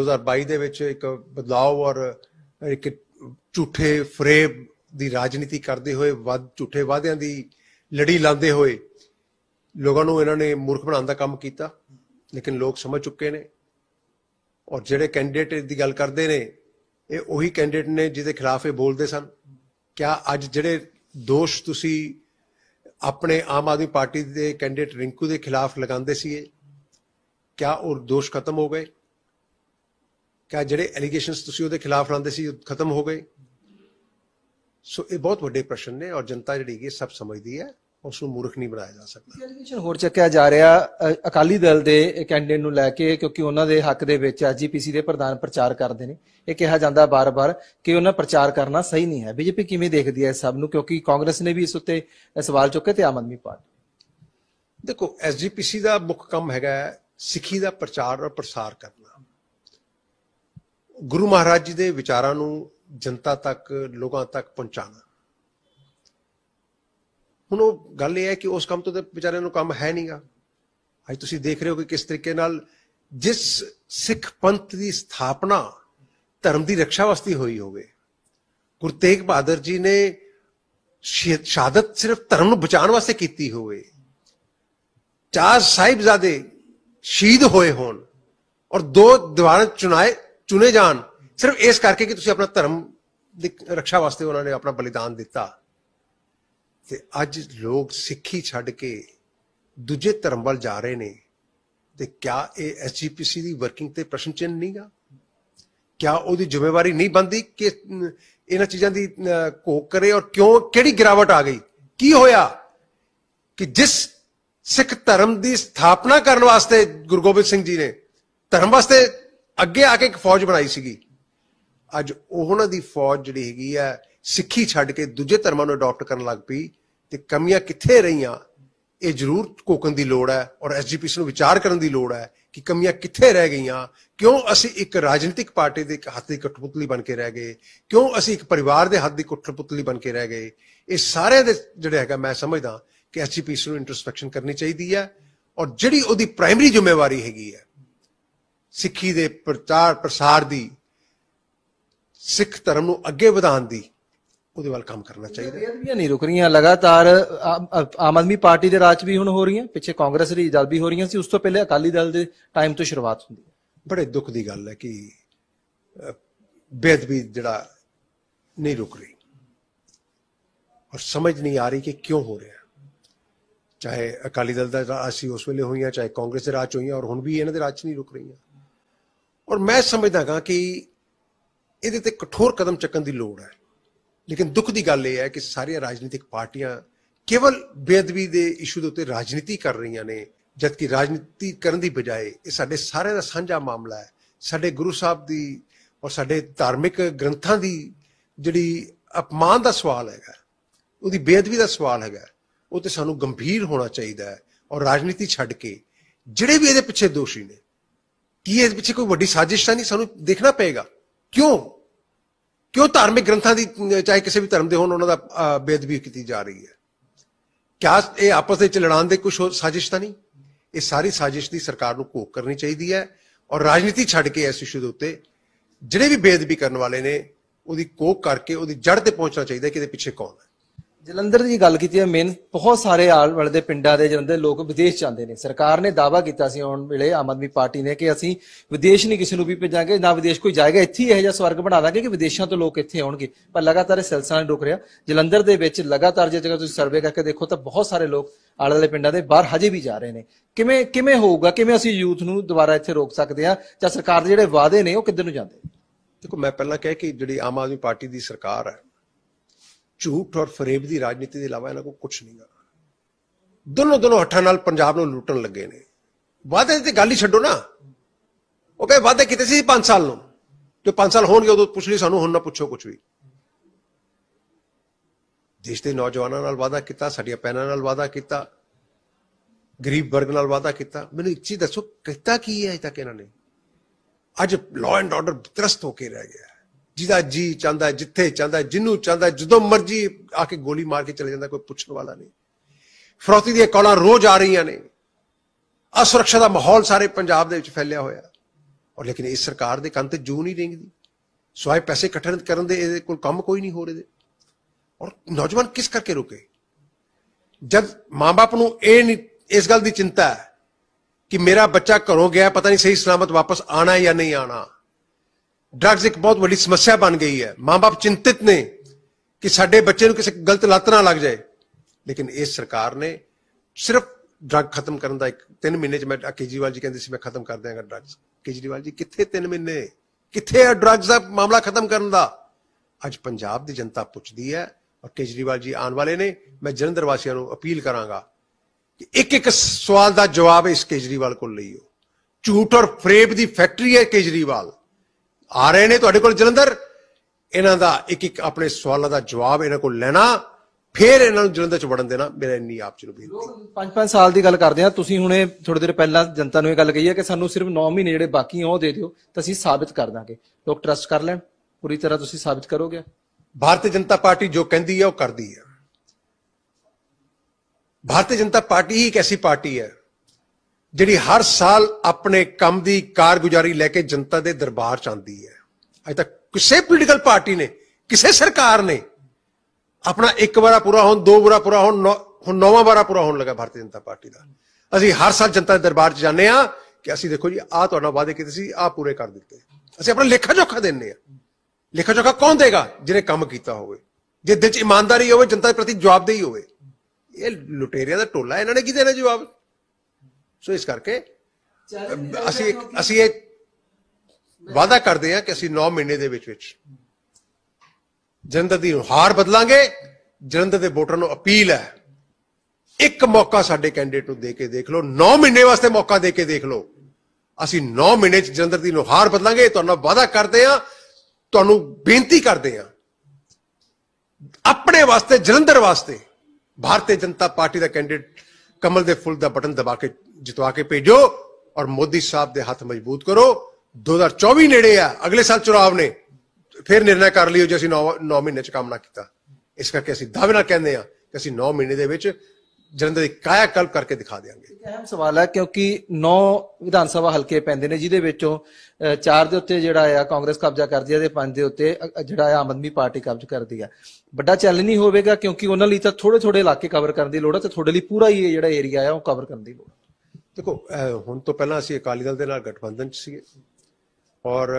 2022 ਦੇ ਵਿੱਚ ਇੱਕ ਬਦਲਾਅ ਔਰ ਇੱਕ ਝੂਠੇ ਫਰੇਬ ਦੀ ਰਾਜਨੀਤੀ ਕਰਦੇ ਹੋਏ ਵੱਧ ਝੂਠੇ ਵਾਅਦਿਆਂ ਦੀ ਲੜੀ ਲਾਉਂਦੇ ਹੋਏ ਲੋਕਾਂ ਨੂੰ ਇਹਨਾਂ ਨੇ ਮੂਰਖ ਬਣਾਉਣ ਦਾ ਕੰਮ ਕੀਤਾ ਲੇਕਿਨ ਲੋਕ ਸਮਝ ਚੁੱਕੇ ਨੇ ਔਰ ਜਿਹੜੇ ਕੈਂਡੀਡੇਟ ਦੀ ਗੱਲ ਕਰਦੇ ਨੇ ਇਹ ਉਹੀ ਕੈਂਡੀਡੇਟ ਨੇ ਜਿਹਦੇ ਖਿਲਾਫ ਇਹ ਬੋਲਦੇ ਸਨ ਕੀ ਅੱਜ ਜਿਹੜੇ ਦੋਸ਼ ਤੁਸੀਂ ਆਪਣੇ ਆਮ ਆਦਮੀ ਪਾਰਟੀ ਦੇ ਕੈਂਡੀਡੇਟ ਰਿੰਕੂ ਦੇ ਖਿਲਾਫ ਲਗਾਉਂਦੇ ਸੀ ਕੀ ਉਹ ਦੋਸ਼ ਖਤਮ ਹੋ ਗਏ ਕੀ ਜਿਹੜੇ ਐਲੀਗੇਸ਼ਨਸ ਤੁਸੀਂ ਉਹਦੇ ਖਿਲਾਫ ਲਾਉਂਦੇ ਸੀ ਖਤਮ ਹੋ ਗਏ ਸੋ ਇਹ ਬਹੁਤ ਵੱਡੇ ਪ੍ਰਸ਼ਨ ਨੇ ਔਰ ਜਨਤਾ ਜਿਹੜੀ ਇਹ ਸਭ ਸਮਝਦੀ ਹੈ ਉਸ ਨੂੰ ਮੂਰਖ ਨਹੀਂ ਬਣਾਇਆ ਜਾ ਸਕਦਾ ਐਲੀਗੇਸ਼ਨ ਹੋਰ ਚੱਕਿਆ ਜਾ ਰਿਹਾ ਅਕਾਲੀ ਦਲ ਦੇ ਕੈਂਡੀਡੇਟ ਨੂੰ ਲੈ ਕੇ ਕਿਉਂਕਿ ਉਹਨਾਂ ਦੇ ਹੱਕ ਦੇ ਵਿੱਚ ਐਜੀਪੀਸੀ ਦੇ ਪ੍ਰਧਾਨ ਪ੍ਰਚਾਰ ਕਰਦੇ ਨੇ ਇਹ ਕਿਹਾ ਜਾਂਦਾ ਬਾਰ-ਬਾਰ ਕਿ ਉਹਨਾਂ ਪ੍ਰਚਾਰ ਕਰਨਾ ਸਹੀ ਨਹੀਂ ਹੈ ਬੀਜੇਪੀ ਕਿਵੇਂ ਦੇਖਦੀ ਹੈ ਸਭ ਨੂੰ ਕਿਉਂਕਿ ਕਾਂਗਰਸ ਨੇ ਵੀ ਇਸ ਉੱਤੇ ਸਵਾਲ ਚੁੱਕੇ ਤੇ ਆਮ ਆਦਮੀ ਪਾਰਟੀ ਦੇਖੋ ਐਸਜੀਪੀਸੀ ਦਾ ਮੁੱਖ ਕੰਮ ਹੈਗਾ ਸਿੱਖੀ ਦਾ ਪ੍ਰਚਾਰ ਔਰ ਪ੍ਰਸਾਰ ਕਰਨਾ ਗੁਰੂ ਮਹਾਰਾਜ ਜੀ ਦੇ ਵਿਚਾਰਾਂ ਨੂੰ ਜਨਤਾ ਤੱਕ ਲੋਕਾਂ ਤੱਕ ਪਹੁੰਚਾਣਾ ਹੁਣ ਉਹ ਗੱਲ ਇਹ ਹੈ ਕਿ ਉਸ ਕੰਮ ਤੋਂ ਤੇ ਵਿਚਾਰਿਆਂ ਨੂੰ ਕੰਮ ਹੈ ਨਹੀਂਗਾ ਅੱਜ ਤੁਸੀਂ ਦੇਖ ਰਹੇ ਹੋ ਕਿ ਕਿਸ ਤਰੀਕੇ ਨਾਲ ਜਿਸ ਸਿੱਖ ਪੰਥ ਦੀ ਸਥਾਪਨਾ ਧਰਮ ਦੀ ਰੱਖਿਆ ਵਾਸਤੇ ਹੋਈ ਹੋਵੇ ਗੁਰੂ ਤੇਗ ਬਹਾਦਰ ਜੀ ਨੇ ਸ਼ਹਾਦਤ ਸਿਰਫ ਧਰਮ ਨੂੰ ਬਚਾਉਣ ਵਾਸਤੇ ਕੀਤੀ ਹੋਵੇ ਚਾਰ ਸਾਹਿਬਜ਼ਾਦੇ ਸ਼ਹੀਦ ਹੋਏ ਹੋਣ ਔਰ ਦੋ ਦੀਵਾਨ ਚੁਣਾਏ ਚੁਣੇ ਜਾਣ ਸਿਰਫ ਇਸ ਕਰਕੇ ਕਿ ਤੁਸੀਂ ਆਪਣਾ ਧਰਮ ਦੀ ਰੱਖਿਆ ਵਾਸਤੇ ਉਹਨਾਂ ਨੇ ਆਪਣਾ ਬਲੀਦਾਨ ਦਿੱਤਾ ਤੇ ਅੱਜ ਲੋਕ ਸਿੱਖੀ ਛੱਡ ਕੇ ਦੂਜੇ ਧਰਮ ਵੱਲ ਜਾ ਰਹੇ ਨੇ ਤੇ ਕਿਆ ਇਹ ਐਸਜੀਪੀਸੀ ਦੀ ਵਰਕਿੰਗ ਤੇ ਪ੍ਰਸ਼ਨ ਚਿੰਨ ਨਹੀਂਗਾ ਕਿਆ ਉਹਦੀ ਜ਼ਿੰਮੇਵਾਰੀ ਨਹੀਂ ਬੰਦੀ ਕਿ ਇਹਨਾਂ ਚੀਜ਼ਾਂ ਦੀ ਕੋਕ ਕਰੇ ਔਰ ਕਿਉਂ ਕਿਹੜੀ ਗਿਰਾਵਟ ਆ ਗਈ ਕੀ ਹੋਇਆ ਕਿ ਜਿਸ ਸਿੱਖ ਧਰਮ ਦੀ ਸਥਾਪਨਾ ਕਰਨ ਵਾਸਤੇ ਗੁਰੂ ਗੋਬਿੰਦ ਸਿੰਘ ਜੀ ਨੇ ਧਰਮ ਵਾਸਤੇ ਅੱਗੇ ਆ ਕੇ ਇੱਕ ਫੌਜ ਬਣਾਈ ਸੀਗੀ ਅੱਜ ਉਹਨਾਂ ਦੀ ਫੌਜ ਜਿਹੜੀ ਹੈਗੀ ਆ ਸਿੱਖੀ ਛੱਡ ਕੇ ਦੂਜੇ ਧਰਮਾਂ ਨੂੰ ਅਡਾਪਟ ਕਰਨ ਲੱਗ ਪਈ ਤੇ ਕਮੀਆਂ ਕਿੱਥੇ ਰਹੀਆਂ ਇਹ ਜ਼ਰੂਰ ਕੋਕਣ ਦੀ ਲੋੜ ਹੈ ਔਰ ਐਸਜੀਪੀਸ ਨੂੰ ਵਿਚਾਰ ਕਰਨ ਦੀ ਲੋੜ ਹੈ ਕਿ ਕਮੀਆਂ ਕਿੱਥੇ ਰਹਿ ਗਈਆਂ ਕਿਉਂ ਅਸੀਂ ਇੱਕ ਰਾਜਨੀਤਿਕ ਪਾਰਟੀ ਦੇ ਹੱਥ ਦੀ ਕਠਪੁਤਲੀ ਬਣ ਕੇ ਰਹਿ ਗਏ ਕਿਉਂ ਅਸੀਂ ਇੱਕ ਪਰਿਵਾਰ ਦੇ ਹੱਥ ਦੀ ਕਠਪੁਤਲੀ ਬਣ ਕੇ ਰਹਿ ਗਏ ਇਹ ਸਾਰਿਆਂ ਦੇ ਜਿਹੜੇ ਹੈਗਾ ਮੈਂ ਸਮਝਦਾ ਕਿ ਐਸਜੀਪੀਸ ਨੂੰ ਇੰਟਰਸਪੈਕਸ਼ਨ ਕਰਨੀ ਚਾਹੀਦੀ ਹੈ ਔਰ ਜਿਹੜੀ ਉਹਦੀ ਪ੍ਰਾਇਮਰੀ ਜ਼ਿੰਮੇਵਾਰੀ ਹੈਗੀ ਹੈ ਸਿੱਖੀ ਦੇ ਪ੍ਰਚਾਰ ਪ੍ਰਸਾਰ ਦੀ ਸਿੱਖ ਧਰਮ ਨੂੰ ਅੱਗੇ ਵਧਾਉਣ ਦੀ ਉਹਦੇ ਵੱਲ ਕੰਮ ਕਰਨਾ ਚਾਹੀਦਾ ਹੈ ਬੇਅਦਬੀਆਂ ਨਹੀਂ ਰੁਕ ਰਹੀਆਂ ਲਗਾਤਾਰ ਆਮ ਆਦਮੀ ਪਾਰਟੀ ਦੇ ਰਾਜ ਵੀ ਹੁਣ ਹੋ ਰਹੀਆਂ ਪਿੱਛੇ ਕਾਂਗਰਸ ਦੀ ਜਦ ਵੀ ਹੋ ਰਹੀਆਂ ਸੀ ਉਸ ਤੋਂ ਪਹਿਲੇ ਅਕਾਲੀ ਦਲ ਦੇ ਟਾਈਮ ਤੋਂ ਸ਼ੁਰੂਆਤ ਹੁੰਦੀ ਹੈ ਬੜੇ ਦੁੱਖ ਦੀ ਗੱਲ ਹੈ ਕਿ ਬੇਦਬੀ ਜਿਹੜਾ ਨਹੀਂ ਰੁਕ ਰਹੀ ਔਰ ਸਮਝ ਨਹੀਂ ਆ ਰਹੀ ਕਿ ਕਿਉਂ ਹੋ ਰਿਹਾ ਚਾਹੇ ਅਕਾਲੀ ਦਲ ਦਾ ਰਾਜ ਸੀ ਉਸ ਵੇਲੇ ਹੋਈਆਂ ਚਾਹੇ ਕਾਂਗਰਸ ਦੇ ਰਾਜ ਹੋਈਆਂ ਔਰ ਹੁਣ ਵੀ ਇਹਨਾਂ ਦੇ ਰਾਜ ਨਹੀਂ ਰੁਕ ਰਹੀਆਂ ਔਰ ਮੈਂ ਸਮਝਦਾ ਹਾਂ ਕਿ ਇਹਦੇ ਤੇ ਕਠੋਰ ਕਦਮ ਚੱਕਣ ਦੀ ਲੋੜ ਹੈ ਲੇਕਿਨ ਦੁੱਖ ਦੀ ਗੱਲ ਇਹ ਹੈ ਕਿ ਸਾਰੀਆਂ ਰਾਜਨੀਤਿਕ ਪਾਰਟੀਆਂ ਕੇਵਲ ਬੇਅਦਬੀ ਦੇ ਇਸ਼ੂ ਦੇ ਉੱਤੇ ਰਾਜਨੀਤੀ ਕਰ ਰਹੀਆਂ ਨੇ ਜਦਕਿ ਰਾਜਨੀਤੀ ਕਰਨ ਦੀ ਬਜਾਏ ਇਹ ਸਾਡੇ ਸਾਰਿਆਂ ਦਾ ਸਾਂਝਾ ਮਾਮਲਾ ਹੈ ਸਾਡੇ ਗੁਰੂ ਸਾਹਿਬ ਦੀ ਔਰ ਸਾਡੇ ਧਾਰਮਿਕ ਗ੍ਰੰਥਾਂ ਦੀ ਜਿਹੜੀ અપਮਾਨ ਦਾ ਸਵਾਲ ਹੈਗਾ ਉਹਦੀ ਬੇਅਦਬੀ ਦਾ ਸਵਾਲ ਹੈਗਾ ਉਹ ਤੇ ਸਾਨੂੰ ਗੰਭੀਰ ਹੋਣਾ ਚਾਹੀਦਾ ਹੈ ਔਰ ਰਾਜਨੀਤੀ ਛੱਡ ਕੇ ਜਿਹੜੇ ਵੀ ਇਹਦੇ ਪਿੱਛੇ ਦੋਸ਼ੀ ਨੇ ਕੀ ਇਸ ਪਿੱਛੇ ਕੋਈ ਵੱਡੀ ਸਾਜ਼ਿਸ਼ ਤਾਂ ਨਹੀਂ ਸਾਨੂੰ ਦੇਖਣਾ ਪਏਗਾ ਕਿਉਂ ਕਿਉਂ ਧਾਰਮਿਕ ਗ੍ਰੰਥਾਂ ਦੀ ਚਾਹੇ ਕਿਸੇ ਵੀ ਧਰਮ ਦੇ ਹੋਣ ਉਹਨਾਂ ਦਾ ਬੇਦਬੀ ਕੀਤੀ ਜਾ ਰਹੀ ਹੈ ਕਿਆ ਇਹ ਆਪਸ ਵਿੱਚ ਲੜਾਉਣ ਦੇ ਕੁਝ ਸਾਜ਼ਿਸ਼ ਤਾਂ ਨਹੀਂ ਇਹ ਸਾਰੀ ਸਾਜ਼ਿਸ਼ ਦੀ ਸਰਕਾਰ ਨੂੰ ਕੋਕ ਕਰਨੀ ਚਾਹੀਦੀ ਹੈ ਔਰ ਰਾਜਨੀਤੀ ਛੱਡ ਕੇ ਇਸ ਇਸ਼ੂ ਦੇ ਉੱਤੇ ਜਿਹੜੇ ਵੀ ਬੇਦਬੀ ਕਰਨ ਵਾਲੇ ਨੇ ਉਹਦੀ ਕੋਕ ਕਰਕੇ ਉਹਦੀ ਜੜ ਤੇ ਪਹੁੰਚਣਾ ਚਾਹੀਦਾ ਕਿ ਇਹਦੇ ਪਿੱਛੇ ਕੌਣ ਹੈ ਜਲੰਧਰ ਦੀ ਗੱਲ ਕੀਤੀ ਹੈ ਮੇਨ ਬਹੁਤ ਸਾਰੇ ਆਲ ਵਾਲੇ ਦੇ ਪਿੰਡਾਂ ਦੇ ਜਲੰਧਰ ਲੋਕ ਵਿਦੇਸ਼ ਜਾਂਦੇ ਨੇ ਸਰਕਾਰ ਨੇ ਦਾਵਾ ਕੀਤਾ ਸੀ ਆਉਣ ਵੇਲੇ ਆਮ ਆਦਮੀ ਪਾਰਟੀ ਨੇ ਕਿ ਅਸੀਂ ਵਿਦੇਸ਼ ਨਹੀਂ ਕਿਸੇ ਨੂੰ ਵੀ ਭੇਜਾਂਗੇ ਨਾ ਵਿਦੇਸ਼ ਕੋਈ ਜਾਏਗਾ ਇੱਥੇ ਹੀ ਇਹ ਜਿਹਾ ਸਵਰਗ ਬਣਾ ਦਾਂਗੇ ਕਿ ਵਿਦੇਸ਼ਾਂ ਤੋਂ ਲੋਕ ਇੱਥੇ ਆਉਣਗੇ ਪਰ ਲਗਾਤਾਰ ਇਹ ਸਿਲਸਿਲਾ ਨਹੀਂ ਰੁਕ ਰਿਹਾ ਜਲੰਧਰ ਦੇ ਵਿੱਚ ਲਗਾਤਾਰ ਜੇ ਜਗ੍ਹਾ ਤੁਸੀਂ ਸਰਵੇ ਕਰਕੇ ਦੇਖੋ ਤਾਂ ਬਹੁਤ ਸਾਰੇ ਲੋਕ ਆਲ ਵਾਲੇ ਪਿੰਡਾਂ ਦੇ ਬਾਹਰ ਹਜੇ ਵੀ ਜਾ ਰਹੇ ਨੇ ਕਿਵੇਂ ਕਿਵੇਂ ਹੋਊਗਾ ਕਿਵੇਂ ਅਸੀਂ ਯੂਥ ਨੂੰ ਦੁਬਾਰਾ ਇੱਥੇ ਰੋਕ ਸਕਦੇ ਆ ਜਾਂ ਸਰਕਾਰ ਦੇ ਜਿਹੜੇ ਵਾਅਦੇ ਨੇ ਉਹ ਕਿੱਧਰ ਨੂੰ ਜਾਂਦੇ ਦੇਖੋ ਮੈਂ ਪਹਿਲਾਂ ਕਹਿ ਕਿ ਜਿਹੜੀ ਆਮ ਆਦਮੀ ਪਾਰਟੀ ਦੀ ਸਰਕਾਰ ਹੈ ਝੂਠ ਔਰ ਫਰੇਬ ਦੀ ਰਾਜਨੀਤੀ ਦੇ ਇਲਾਵਾ ਇਹਨਾਂ ਕੋਲ ਕੁਝ ਨਹੀਂਗਾ ਦੋਨੋਂ ਦੋਨੋਂ ਹੱਥਾਂ ਨਾਲ ਪੰਜਾਬ ਨੂੰ ਲੁੱਟਣ ਲੱਗੇ ਨੇ ਵਾਅਦੇ ਤੇ ਗੱਲ ਹੀ ਛੱਡੋ ਨਾ ਉਹ ਕਹੇ ਵਾਅਦੇ ਕੀਤੇ ਸੀ 5 ਸਾਲ ਨੂੰ ਤੇ 5 ਸਾਲ ਹੋਣਗੇ ਉਦੋਂ ਪੁੱਛ ਲਈ ਸਾਨੂੰ ਹੁਣ ਨਾ ਪੁੱਛੋ ਕੁਝ ਵੀ ਦੇਸ਼ ਦੇ ਨੌਜਵਾਨਾਂ ਨਾਲ ਵਾਅਦਾ ਕੀਤਾ ਸਾਡੀਆਂ ਪੈਨਾਂ ਨਾਲ ਵਾਅਦਾ ਕੀਤਾ ਗਰੀਬ ਵਰਗ ਨਾਲ ਵਾਅਦਾ ਕੀਤਾ ਮੈਨੂੰ ਇੱਕ ਚੀਜ਼ ਦੱਸੋ ਕਿਤਾ ਕੀ ਹੈ ਇਹ ਤਾਂ ਕਿਹਨਾਂ ਨੇ ਅੱਜ ਲਾਅ ਐਂਡ ਆਰਡਰ ਤਰਸਤ ਹੋ ਕੇ ਰਹਿ ਗਿਆ ਜਿਹਦਾ ਜੀ ਚਾਹੁੰਦਾ ਜਿੱਥੇ ਚਾਹੁੰਦਾ ਜਿੰਨੂੰ ਚਾਹੁੰਦਾ ਜਦੋਂ ਮਰਜ਼ੀ ਆ ਕੇ ਗੋਲੀ ਮਾਰ ਕੇ ਚਲੇ ਜਾਂਦਾ ਕੋਈ ਪੁੱਛਣ ਵਾਲਾ ਨਹੀਂ ਫਰੋਤੀ ਦੀਆਂ ਕਾਲਾਂ ਰੋਜ਼ ਆ ਰਹੀਆਂ ਨੇ ਅਸੁਰੱਖਿਆ ਦਾ ਮਾਹੌਲ ਸਾਰੇ ਪੰਜਾਬ ਦੇ ਵਿੱਚ ਫੈਲਿਆ ਹੋਇਆ ਔਰ ਲੇਕਿਨ ਇਸ ਸਰਕਾਰ ਦੇ ਕੰਨ ਤੇ ਜੂ ਨਹੀਂ ਰਿੰਗਦੀ ਸਵਾਏ ਪੈਸੇ ਇਕੱਠੇ ਕਰਨ ਦੇ ਇਹਦੇ ਕੋਲ ਕੰਮ ਕੋਈ ਨਹੀਂ ਹੋ ਰਹੇ ਔਰ ਨੌਜਵਾਨ ਕਿਸ ਕਰਕੇ ਰੁਕੇ ਜਦ ਮਾਪੇ ਨੂੰ ਇਹ ਨਹੀਂ ਇਸ ਗੱਲ ਦੀ ਚਿੰਤਾ ਹੈ ਕਿ ਮੇਰਾ ਬੱਚਾ ਘਰੋਂ ਗਿਆ ਪਤਾ ਨਹੀਂ ਸਹੀ ਸਲਾਮਤ ਵਾਪਸ ਆਣਾ ਜਾਂ ਨਹੀਂ ਆਣਾ ਡਰੱਗਸ ਇੱਕ ਬਹੁਤ ਵੱਡੀ ਸਮੱਸਿਆ ਬਣ ਗਈ ਹੈ ਮਾਪੇ ਚਿੰਤਿਤ ਨੇ ਕਿ ਸਾਡੇ ਬੱਚੇ ਨੂੰ ਕਿਸੇ ਗਲਤ ਲੱਤ ਨਾ ਲੱਗ ਜਾਏ ਲੇਕਿਨ ਇਸ ਸਰਕਾਰ ਨੇ ਸਿਰਫ ਡਰੱਗ ਖਤਮ ਕਰਨ ਦਾ ਇੱਕ 3 ਮਹੀਨੇ ਚ ਮੈਂ ਕੇਜੀਵਾਲ ਜੀ ਕਹਿੰਦੇ ਸੀ ਮੈਂ ਖਤਮ ਕਰ ਦਿਆਂਗਾ ਡਰੱਗਸ ਕੇਜਰੀਵਾਲ ਜੀ ਕਿੱਥੇ 3 ਮਹੀਨੇ ਕਿੱਥੇ ਹੈ ਡਰੱਗਸ ਦਾ ਮਾਮਲਾ ਖਤਮ ਕਰਨ ਦਾ ਅੱਜ ਪੰਜਾਬ ਦੀ ਜਨਤਾ ਪੁੱਛਦੀ ਹੈ ਔਰ ਕੇਜਰੀਵਾਲ ਜੀ ਆਉਣ ਵਾਲੇ ਨੇ ਮੈਂ ਜਲੰਧਰ ਵਾਸੀਆਂ ਨੂੰ ਅਪੀਲ ਕਰਾਂਗਾ ਕਿ ਇੱਕ ਇੱਕ ਸਵਾਲ ਦਾ ਜਵਾਬ ਇਸ ਕੇਜਰੀਵਾਲ ਕੋਲ ਲਈਓ ਝੂਠ ਔਰ ਫਰੇਬ ਦੀ ਫੈਕਟਰੀ ਹੈ ਕੇਜਰੀਵਾਲ ਆ ਰਹੇ ਨੇ ਤੁਹਾਡੇ ਕੋਲ ਜਲੰਧਰ ਇਹਨਾਂ ਦਾ ਇੱਕ ਇੱਕ ਆਪਣੇ ਸਵਾਲਾਂ ਦਾ ਜਵਾਬ ਇਹਨਾਂ ਕੋਲ ਲੈਣਾ ਫਿਰ ਇਹਨਾਂ ਨੂੰ ਜਲੰਧਰ ਚ ਵੜਨ ਦੇਣਾ ਮੇਰਾ ਇੰਨੀ ਆਪ ਚ ਨੂੰ ਬੇਨਤੀ ਪੰਜ ਪੰਜ ਸਾਲ ਦੀ ਗੱਲ ਕਰਦੇ ਆ ਤੁਸੀਂ ਹੁਣੇ ਥੋੜੇ ਦਿਨ ਪਹਿਲਾਂ ਜਨਤਾ ਨੂੰ ਇਹ ਗੱਲ ਕਹੀ ਹੈ ਕਿ ਸਾਨੂੰ ਸਿਰਫ 9 ਮਹੀਨੇ ਜਿਹੜੇ ਬਾਕੀ ਆ ਉਹ ਦੇ ਦਿਓ ਤਾਂ ਅਸੀਂ ਸਾਬਿਤ ਕਰ ਦਾਂਗੇ ਲੋਕ ਟਰਸਟ ਕਰ ਲੈਣ ਪੂਰੀ ਤਰ੍ਹਾਂ ਤੁਸੀਂ ਸਾਬਿਤ ਕਰੋਗੇ ਭਾਰਤੀ ਜਨਤਾ ਪਾਰਟੀ ਜੋ ਕਹਿੰਦੀ ਹੈ ਉਹ ਕਰਦੀ ਹੈ ਭਾਰਤੀ ਜਨਤਾ ਪਾਰਟੀ ਹੀ ਇੱਕ ਐਸੀ ਪਾਰਟੀ ਹੈ ਜਿਹੜੀ ਹਰ ਸਾਲ ਆਪਣੇ ਕੰਮ ਦੀ ਕਾਰਗੁਜ਼ਾਰੀ ਲੈ ਕੇ ਜਨਤਾ ਦੇ ਦਰਬਾਰ ਚ ਆਂਦੀ ਹੈ ਅੱਜ ਤੱਕ ਕਿਸੇ ਪੋਲੀਟੀਕਲ ਪਾਰਟੀ ਨੇ ਕਿਸੇ ਸਰਕਾਰ ਨੇ ਆਪਣਾ ਇੱਕ ਵਾਰਾ ਪੂਰਾ ਹੋਣ ਦੋ ਵਾਰਾ ਪੂਰਾ ਹੋਣ ਹੁਣ ਨੌਵਾਂ ਵਾਰਾ ਪੂਰਾ ਹੋਣ ਲੱਗਾ ਭਾਰਤੀ ਜਨਤਾ ਪਾਰਟੀ ਦਾ ਅਸੀਂ ਹਰ ਸਾਲ ਜਨਤਾ ਦੇ ਦਰਬਾਰ 'ਚ ਜਾਂਦੇ ਆ ਕਿ ਅਸੀਂ ਦੇਖੋ ਜੀ ਆ ਤੁਹਾਡਾ ਵਾਅਦਾ ਕੀਤਾ ਸੀ ਆ ਪੂਰੇ ਕਰ ਦਿੱਤੇ ਅਸੀਂ ਆਪਣਾ ਲੇਖਾ ਜੋਖਾ ਦਿੰਨੇ ਆ ਲੇਖਾ ਜੋਖਾ ਕੌਣ ਦੇਗਾ ਜਿਹਨੇ ਕੰਮ ਕੀਤਾ ਹੋਵੇ ਜੇ ਦਿਲ 'ਚ ਇਮਾਨਦਾਰੀ ਹੋਵੇ ਜਨਤਾ ਦੇ ਪ੍ਰਤੀ ਜਵਾਬਦੇਹੀ ਹੋਵੇ ਇਹ ਲੁਟੇਰਿਆਂ ਦਾ ਟੋਲਾ ਇਹਨਾਂ ਨੇ ਕੀ ਦੇਣਾ ਜਵਾਬ ਸੋ ਇਸ ਕਰਕੇ ਅਸੀਂ ਅਸੀਂ ਇਹ ਵਾਦਾ ਕਰਦੇ ਹਾਂ ਕਿ ਅਸੀਂ 9 ਮਹੀਨੇ ਦੇ ਵਿੱਚ ਵਿੱਚ ਜਨਤਾ ਦੀ ਹਾਰ ਬਦਲਾਂਗੇ ਜਨਤਾ ਦੇ ਵੋਟਰਾਂ ਨੂੰ ਅਪੀਲ ਹੈ ਇੱਕ ਮੌਕਾ ਸਾਡੇ ਕੈਂਡੀਡੇਟ ਨੂੰ ਦੇ ਕੇ ਦੇਖ ਲਓ 9 ਮਹੀਨੇ ਵਾਸਤੇ ਮੌਕਾ ਦੇ ਕੇ ਦੇਖ ਲਓ ਅਸੀਂ 9 ਮਹੀਨੇ ਚ ਜਨਤਾ ਦੀ ਨੁਹਾਰ ਬਦਲਾਂਗੇ ਤੁਹਾਨੂੰ ਵਾਦਾ ਕਰਦੇ ਆ ਤੁਹਾਨੂੰ ਬੇਨਤੀ ਕਰਦੇ ਆ ਆਪਣੇ ਵਾਸਤੇ ਜਲੰਧਰ ਵਾਸਤੇ ਭਾਰਤੀ ਜਨਤਾ ਪਾਰਟੀ ਦਾ ਕੈਂਡੀਡੇਟ ਕਮਲ ਦੇ ਫੁੱਲ ਦਾ ਬਟਨ ਦਬਾ ਕੇ ਜਿਤਵਾ ਕੇ ਭੇਜੋ ਔਰ ਮੋਦੀ ਸਾਹਿਬ ਦੇ ਹੱਥ ਮਜ਼ਬੂਤ ਕਰੋ 2024 ਨੇੜੇ ਆ ਅਗਲੇ ਸਾਲ ਚੁਣਾਵ ਨੇ ਫਿਰ ਨਿਰਣਾ ਕਰ ਲਿਓ ਜੇ ਅਸੀਂ 9 ਮਹੀਨੇ ਚ ਕੰਮ ਨਾ ਕੀਤਾ ਇਸ ਕਰਕੇ ਅਸੀਂ ਦਾਅਵੇ ਨਾਲ ਕਹਿੰਦੇ ਆ ਕਿ ਅਸੀਂ 9 ਮਹੀਨੇ ਦੇ ਵਿੱਚ ਜਲੰਧਰ ਦੀ ਕਾਇਆ ਕਲਪ ਕਰਕੇ ਦਿਖਾ ਦੇਵਾਂਗੇ ਇੱਕ ਅਹਿਮ ਸਵਾਲ ਹੈ ਕਿਉਂਕਿ 9 ਵਿਧਾਨ ਸਭਾ ਹਲਕੇ ਪੈਂਦੇ ਨੇ ਜਿਹਦੇ ਵਿੱਚੋਂ ਚਾਰ ਦੇ ਉੱਤੇ ਜਿਹੜਾ ਆ ਕਾਂਗਰਸ ਕਬਜ਼ਾ ਕਰਦੀ ਹੈ ਤੇ ਪੰਜ ਦੇ ਉੱਤੇ ਜਿਹੜਾ ਆ ਆਮ ਆਦਮੀ ਪਾਰਟੀ ਕਬਜ਼ਾ ਕਰਦੀ ਆ ਵੱਡਾ ਚੈਲੰਜ ਨਹੀਂ ਹੋਵੇਗਾ ਕਿਉਂਕਿ ਉਹਨਾਂ ਲਈ ਤਾਂ ਥੋੜੇ ਥੋੜੇ ਇਲਾਕੇ ਕਵਰ ਕਰਨ ਦੀ ਲੋੜ ਹੈ ਤੇ ਤੁਹਾਡੇ ਲਈ ਪੂਰਾ ਹੀ ਜਿਹੜਾ ਏਰੀਆ ਆ ਉਹ ਕਵਰ ਕਰਨ ਦੀ ਲੋੜ ਦੇਖੋ ਹੁਣ ਤੋਂ ਪਹਿਲਾਂ ਅਸੀਂ ਅਕਾਲੀ ਦਲ ਦੇ ਨਾਲ ਗਠਬੰਧਨ ਚ ਸੀਗੇ ਔਰ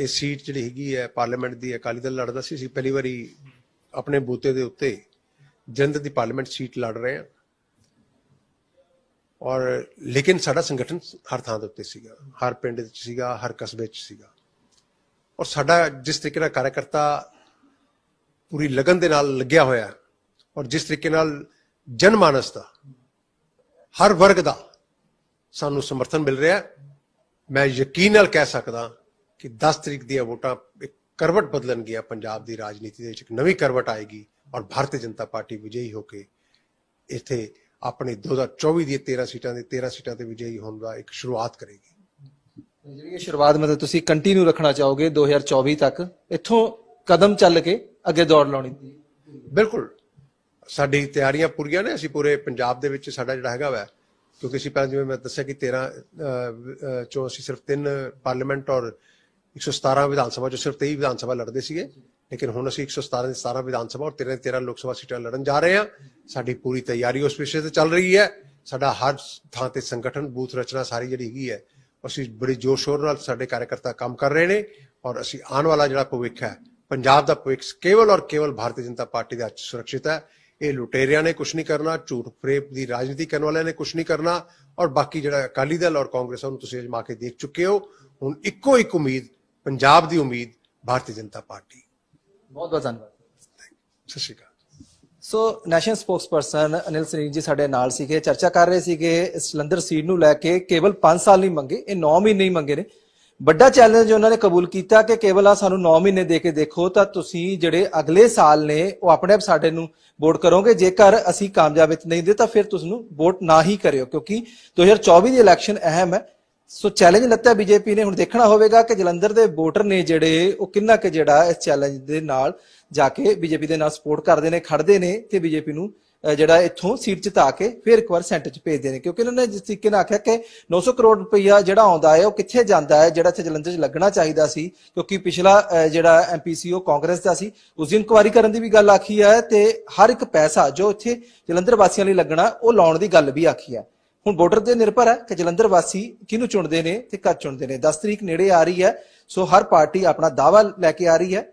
ਇਹ ਸੀਟ ਜਿਹੜੀ ਹੈਗੀ ਹੈ ਪਾਰਲੀਮੈਂਟ ਦੀ ਅਕਾਲੀ ਦਲ ਲੜਦਾ ਸੀ ਅਸੀਂ ਪਹਿਲੀ ਵਾਰੀ ਆਪਣੇ ਬੂਤੇ ਦੇ ਉੱਤੇ ਜਿੰਦ ਦੀ ਪਾਰਲੀਮੈਂਟ ਸੀਟ ਲੜ ਰਹੇ ਹਾਂ ਔਰ ਲੇਕਿਨ ਸਾਡਾ ਸੰਗਠਨ ਹਰ ਥਾਂ ਦੇ ਉੱਤੇ ਸੀਗਾ ਹਰ ਪਿੰਡ ਵਿੱਚ ਸੀਗਾ ਹਰ ਕਸਬੇ ਵਿੱਚ ਸੀਗਾ ਔਰ ਸਾਡਾ ਜਿਸ ਤਰੀਕੇ ਨਾਲ ਕਾਰਜਕਰਤਾ ਪੂਰੀ ਲਗਨ ਦੇ ਨਾਲ ਲੱਗਿਆ ਹੋਇਆ ਔਰ ਜਿਸ ਤਰੀਕੇ ਨਾਲ ਜਨਮਾਨਸ ਦਾ ਹਰ ਵਰਗ ਦਾ ਸਾਨੂੰ ਸਮਰਥਨ ਮਿਲ ਰਿਹਾ ਮੈਂ ਯਕੀਨ ਨਾਲ ਕਹਿ ਸਕਦਾ ਕਿ 10 ਤਰੀਕ ਦੀਆਂ ਵੋਟਾਂ ਇੱਕ ਕਰਵਟ ਗਿਆ ਪੰਜਾਬ ਦੀ ਰਾਜਨੀਤੀ ਦੇ ਵਿੱਚ ਇੱਕ ਨਵੀਂ ਕਰਵਟ ਆਏਗੀ ਔਰ ਭਾਰਤੀ ਜਨਤਾ ਪਾਰਟੀ ਵਿਜੇਈ ਹੋ ਕੇ ਇੱਥੇ ਆਪਣੀ 2024 ਦੀ 13 ਸੀਟਾਂ ਦੇ 13 ਸੀਟਾਂ ਤੇ ਵਿਜੇਈ ਹੋਣ ਦਾ ਇੱਕ ਸ਼ੁਰੂਆਤ ਕਰੇਗੀ ਜਿਹੜੀ ਇਹ ਸ਼ੁਰੂਆਤ ਮਤਲਬ ਤੁਸੀਂ ਕੰਟੀਨਿਊ ਰੱਖਣਾ ਚਾਹੋਗੇ 2024 ਤੱਕ ਇੱਥੋਂ ਕਦਮ ਚੱਲ ਕੇ ਅੱਗੇ ਦੌੜ ਲਾਉਣੀ ਬਿਲਕੁਲ ਸਾਡੀ ਤਿਆਰੀਆਂ ਪੂਰੀਆਂ ਨੇ ਅਸੀਂ ਪੂਰੇ ਪੰਜਾਬ ਦੇ ਵਿੱਚ ਸਾਡਾ ਜਿਹੜਾ ਹੈਗਾ ਵਾ ਕਿਉਂਕਿ ਅਸੀਂ ਪਹਿਲਾਂ ਜਿਵੇਂ ਮੈਂ ਦੱਸਿਆ ਕਿ 13 ਚੋਂ ਅਸੀਂ ਸਿਰਫ 3 ਪਾਰਲੀਮੈਂਟ ਔਰ 117 ਵਿਧਾਨ ਸਭਾ ਚੋਂ ਸਿਰਫ 23 ਵਿਧਾਨ ਸਭਾ ਲੜਦੇ ਸੀਗੇ ਲੇਕਿਨ ਹੁਣ ਅਸੀਂ 117 ਦੇ 17 ਵਿਧਾਨ ਸਭਾ ਔਰ 13 13 ਲੋਕ ਸਭਾ ਸੀਟਾਂ ਲੜਨ ਜਾ ਰਹੇ ਹਾਂ ਸਾਡੀ ਪੂਰੀ ਤਿਆਰੀ ਉਸ ਵਿਸ਼ੇ ਤੇ ਚੱਲ ਰਹੀ ਹੈ ਸਾਡਾ ਹਰ ਥਾਂ ਤੇ ਸੰਗਠਨ ਬੂਥ ਰਚਨਾ ਸਾਰੀ ਜਿਹੜੀ ਹੈਗੀ ਹੈ ਅਸੀਂ ਬੜੀ ਜੋਸ਼ ਸ਼ੋਰ ਨਾਲ ਸਾਡੇ ਕਾਰਜਕਰਤਾ ਕੰਮ ਕਰ ਰਹੇ ਨੇ ਔਰ ਅਸੀਂ ਆਉਣ ਵਾਲਾ ਜਿਹੜਾ ਭਵਿੱਖ ਹੈ ਪੰਜਾਬ ਦਾ ਭਵਿੱਖ ਕੇਵਲ ਔਰ ਕੇਵਲ ਭਾਰਤੀ ਜਨਤਾ ਪਾਰਟੀ ਦੇ ਹੱਥ ਸੁਰੱਖਿਅਤ ਹੈ ਇਹ ਲੁਟੇਰਿਆਂ ਨੇ ਕੁਝ ਨਹੀਂ ਕਰਨਾ ਝੂਠ ਫਰੇਬ ਦੀ ਰਾਜਨੀਤੀ ਕਰਨ ਵਾਲਿਆਂ ਨੇ ਕੁਝ ਨਹੀਂ ਕਰਨਾ ਔਰ ਬਾਕੀ ਜਿਹੜਾ ਅਕਾਲੀ ਦਲ ਔਰ ਕਾਂਗਰਸ ਉਹਨੂੰ ਤੁਸੀਂ ਅਜਮਾ ਕੇ ਦੇਖ ਚੁੱਕੇ ਹੋ ਹੁਣ ਇੱਕੋ ਇੱਕ ਉਮੀਦ ਪੰਜਾਬ ਦੀ ਉਮੀਦ ਭਾਰਤੀ ਜਨਤਾ ਪਾਰਟੀ ਬਹੁਤ ਬਹੁਤ ਧੰਨਵਾਦ ਸਤਿ ਸ਼੍ਰੀ ਅਕਾਲ so national spokesperson Anil Singh ji ਸਾਡੇ ਨਾਲ ਸੀਗੇ ਚਰਚਾ ਕਰ ਰਹੇ ਸੀਗੇ ਸਲੰਦਰ ਸੀਡ ਨੂੰ ਲੈ ਕੇ ਕੇਵਲ 5 ਸਾਲ ਨਹੀਂ ਮੰਗੇ ਇਹ 9 ਮਹੀਨੇ ਹੀ ਮੰਗੇ ਨੇ ਵੱਡਾ ਚੈਲੰਜ ਉਹਨਾਂ ਨੇ ਕਬੂਲ ਕੀਤਾ ਕਿ ਕੇਵਲ ਆ ਸਾਨੂੰ 9 ਮਹੀਨੇ ਦੇ ਕੇ ਦੇਖੋ ਤਾਂ ਤੁਸੀਂ ਜਿਹੜੇ ਅਗਲੇ ਸਾਲ ਨੇ ਉਹ ਆਪਣੇ ਆਪ ਸਾਡੇ ਨੂੰ ਵੋਟ ਕਰੋਗੇ ਜੇਕਰ ਅਸੀਂ ਕਾਮਯਾਬ ਵਿੱਚ ਨਹੀਂ ਦੇ ਤਾਂ ਫਿਰ ਤੁਸਨੂੰ ਨੂੰ ਵੋਟ ਨਾ ਹੀ ਕਰਿਓ ਕਿਉਂਕਿ 2024 ਦੀ ਇਲੈਕਸ਼ਨ ਅਹਿਮ ਹੈ ਸੋ ਚੈਲੰਜ ਲੱਤਾ ਬੀਜੇਪੀ ਨੇ ਹੁਣ ਦੇਖਣਾ ਹੋਵੇਗਾ ਕਿ ਜਲੰਧਰ ਦੇ ਵੋਟਰ ਨੇ ਜਿਹੜੇ ਉਹ ਕਿੰਨਾ ਕੁ ਜਿਹੜਾ ਇਸ ਚੈਲੰਜ ਦੇ ਨਾਲ ਜਾ ਕੇ ਬੀਜੇਪੀ ਦੇ ਨਾਲ ਸਪੋਰਟ ਕਰਦੇ ਨੇ ਖੜਦੇ ਨੇ ਤੇ ਬੀਜੇਪੀ ਨੂੰ ਜਿਹੜਾ ਇੱਥੋਂ ਸੀਟ ਜਿਤਾ ਕੇ ਫਿਰ ਇੱਕ ਵਾਰ ਸੈਂਟਰ 'ਚ ਭੇਜਦੇ ਨੇ ਕਿਉਂਕਿ ਇਹਨਾਂ ਨੇ ਜਿਸ ਤਰੀਕੇ ਨਾਲ ਆਖਿਆ ਕਿ 900 ਕਰੋੜ ਰੁਪਈਆ ਜਿਹੜਾ ਆਉਂਦਾ ਹੈ ਉਹ ਕਿੱਥੇ ਜਾਂਦਾ ਹੈ ਜਿਹੜਾ ਇੱਥੇ ਜਲੰਧਰ 'ਚ ਲੱਗਣਾ ਚਾਹੀਦਾ ਸੀ ਕਿਉਂਕਿ ਪਿਛਲਾ ਜਿਹੜਾ ਐਮਪੀਸੀ ਉਹ ਕਾਂਗਰਸ ਦਾ ਸੀ ਉਸ ਦੀ ਇਨਕੁਆਰੀ ਕਰਨ ਦੀ ਵੀ ਗੱਲ ਆਖੀ ਹੈ ਤੇ ਹਰ ਇੱਕ ਪੈਸਾ ਜੋ ਇੱਥੇ ਜਲੰਧਰ ਵਾਸੀਆਂ ਲਈ ਲੱਗਣਾ ਉਹ ਲਾਉਣ ਦੀ ਗੱਲ ਵੀ ਆਖੀ ਹੈ ਹੁਣ ਬਾਰਡਰ ਤੇ ਨਿਰਭਰ ਹੈ ਕਿ ਜਲੰਧਰ ਵਾਸੀ ਕਿਹਨੂੰ ਚੁਣਦੇ ਨੇ ਤੇ ਕਦ ਚੁਣਦੇ ਨੇ 10 ਤਰੀਕ ਨੇੜੇ ਆ ਰਹੀ ਹੈ ਸੋ ਹਰ ਪਾਰਟੀ ਆਪਣਾ ਦਾਵਾ ਲੈ ਕੇ ਆ ਰਹੀ ਹੈ